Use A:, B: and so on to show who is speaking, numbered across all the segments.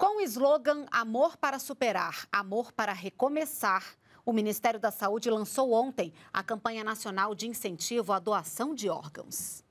A: Com o slogan Amor para Superar, Amor para Recomeçar, o Ministério da Saúde lançou ontem a campanha nacional de incentivo à doação de órgãos.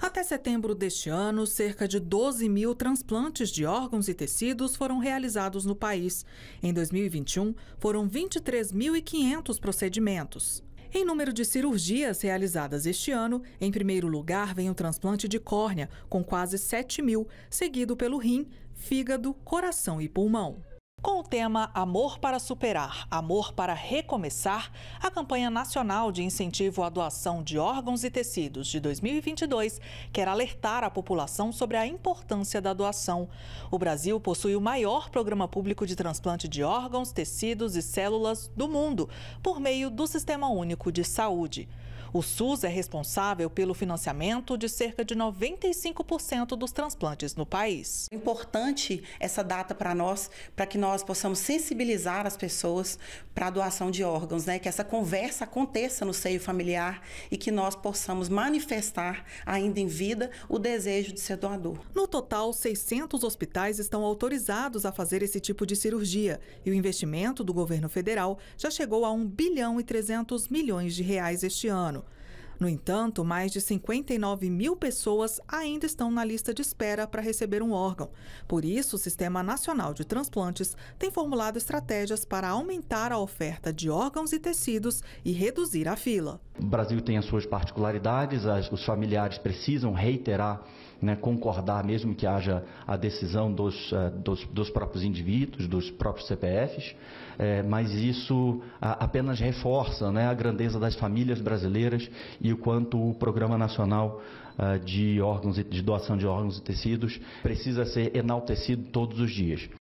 B: Até setembro deste ano, cerca de 12 mil transplantes de órgãos e tecidos foram realizados no país. Em 2021, foram 23.500 procedimentos. Em número de cirurgias realizadas este ano, em primeiro lugar vem o transplante de córnea, com quase 7 mil, seguido pelo rim, fígado, coração e pulmão. Com o tema Amor para Superar, Amor para Recomeçar, a campanha nacional de incentivo à doação de órgãos e tecidos de 2022 quer alertar a população sobre a importância da doação. O Brasil possui o maior programa público de transplante de órgãos, tecidos e células do mundo, por meio do Sistema Único de Saúde. O SUS é responsável pelo
A: financiamento de cerca de 95% dos transplantes no país. É importante essa data para nós, para que nós nós possamos sensibilizar as pessoas para a doação de órgãos, né? Que essa conversa aconteça no seio familiar e que nós possamos manifestar ainda em vida o desejo de ser doador. No total, 600 hospitais estão
B: autorizados a fazer esse tipo de cirurgia e o investimento do governo federal já chegou a 1 bilhão e 300 milhões de reais este ano. No entanto, mais de 59 mil pessoas ainda estão na lista de espera para receber um órgão. Por isso, o Sistema Nacional de Transplantes tem formulado estratégias para aumentar a oferta de órgãos e tecidos e reduzir a fila.
C: O Brasil tem as suas particularidades, as, os familiares precisam reiterar, né, concordar, mesmo que haja a decisão dos, uh, dos, dos próprios indivíduos, dos próprios CPFs, é, eh, mas isso a, apenas reforça né, a grandeza das famílias brasileiras e quanto o Programa Nacional ah, de Órgãos de Doação de Órgãos e Tecidos precisa ser enaltecido todos os dias.